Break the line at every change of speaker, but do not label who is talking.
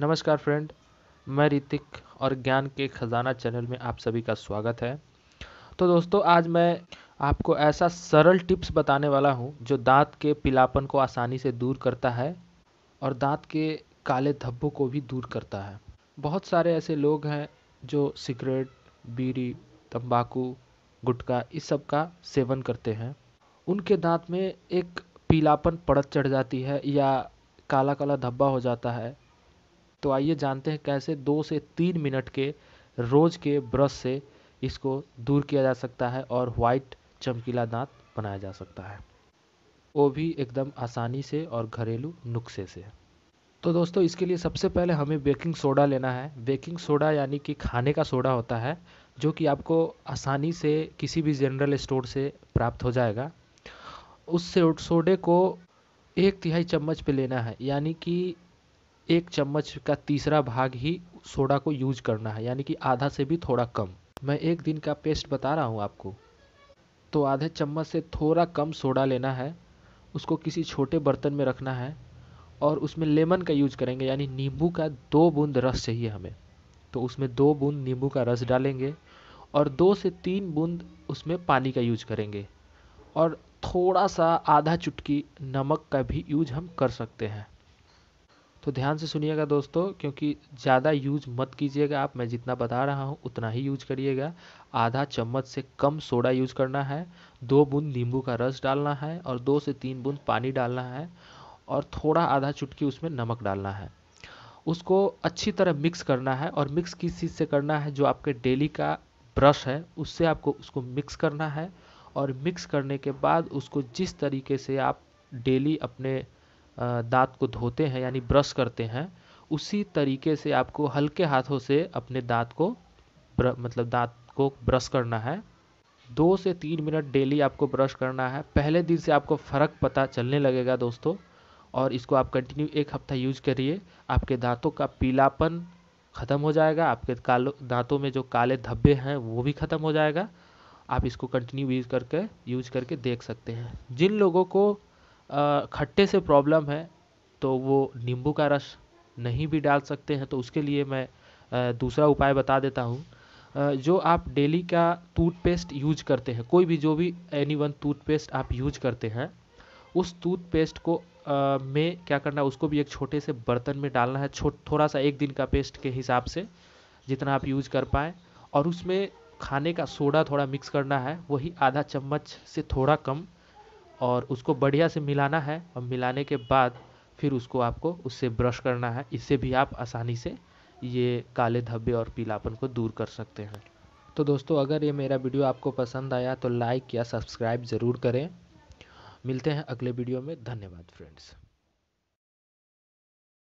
नमस्कार फ्रेंड मैं ऋतिक और ज्ञान के खजाना चैनल में आप सभी का स्वागत है तो दोस्तों आज मैं आपको ऐसा सरल टिप्स बताने वाला हूँ जो दांत के पीलापन को आसानी से दूर करता है और दांत के काले धब्बों को भी दूर करता है बहुत सारे ऐसे लोग हैं जो सिगरेट बीड़ी तंबाकू गुटखा इस सब का सेवन करते हैं उनके दांत में एक पीलापन पड़त चढ़ जाती है या काला काला धब्बा हो जाता है तो आइए जानते हैं कैसे दो से तीन मिनट के रोज के ब्रश से इसको दूर किया जा सकता है और वाइट चमकीला दांत बनाया जा सकता है वो भी एकदम आसानी से और घरेलू नुस्खे से तो दोस्तों इसके लिए सबसे पहले हमें बेकिंग सोडा लेना है बेकिंग सोडा यानी कि खाने का सोडा होता है जो कि आपको आसानी से किसी भी जनरल स्टोर से प्राप्त हो जाएगा उस सोडे को एक तिहाई चम्मच पे लेना है यानी कि एक चम्मच का तीसरा भाग ही सोडा को यूज करना है यानी कि आधा से भी थोड़ा कम मैं एक दिन का पेस्ट बता रहा हूँ आपको तो आधे चम्मच से थोड़ा कम सोडा लेना है उसको किसी छोटे बर्तन में रखना है और उसमें लेमन का यूज करेंगे यानी नींबू का दो बूंद रस चाहिए हमें तो उसमें दो बूंद नींबू का रस डालेंगे और दो से तीन बूंद उसमें पानी का यूज करेंगे और थोड़ा सा आधा चुटकी नमक का भी यूज हम कर सकते हैं तो ध्यान से सुनिएगा दोस्तों क्योंकि ज़्यादा यूज मत कीजिएगा आप मैं जितना बता रहा हूँ उतना ही यूज करिएगा आधा चम्मच से कम सोडा यूज करना है दो बूंद नींबू का रस डालना है और दो से तीन बूंद पानी डालना है और थोड़ा आधा चुटकी उसमें नमक डालना है उसको अच्छी तरह मिक्स करना है और मिक्स किस चीज़ से करना है जो आपके डेली का ब्रश है उससे आपको उसको मिक्स करना है और मिक्स करने के बाद उसको जिस तरीके से आप डेली अपने दांत को धोते हैं यानी ब्रश करते हैं उसी तरीके से आपको हल्के हाथों से अपने दांत को ब्र, मतलब दांत को ब्रश करना है दो से तीन मिनट डेली आपको ब्रश करना है पहले दिन से आपको फ़र्क पता चलने लगेगा दोस्तों और इसको आप कंटिन्यू एक हफ्ता यूज करिए आपके दांतों का पीलापन ख़त्म हो जाएगा आपके कालो दांतों में जो काले धब्बे हैं वो भी ख़त्म हो जाएगा आप इसको कंटिन्यू यूज करके यूज करके देख सकते हैं जिन लोगों को खट्टे से प्रॉब्लम है तो वो नींबू का रस नहीं भी डाल सकते हैं तो उसके लिए मैं दूसरा उपाय बता देता हूँ जो आप डेली का टूथपेस्ट यूज करते हैं कोई भी जो भी एनी वन टूथपेस्ट आप यूज करते हैं उस टूथपेस्ट को मैं में क्या करना उसको भी एक छोटे से बर्तन में डालना है छो थोड़ा सा एक दिन का पेस्ट के हिसाब से जितना आप यूज कर पाएँ और उसमें खाने का सोडा थोड़ा मिक्स करना है वही आधा चम्मच से थोड़ा कम और उसको बढ़िया से मिलाना है और मिलाने के बाद फिर उसको आपको उससे ब्रश करना है इससे भी आप आसानी से ये काले धब्बे और पीलापन को दूर कर सकते हैं तो दोस्तों अगर ये मेरा वीडियो आपको पसंद आया तो लाइक या सब्सक्राइब ज़रूर करें मिलते हैं अगले वीडियो में धन्यवाद फ्रेंड्स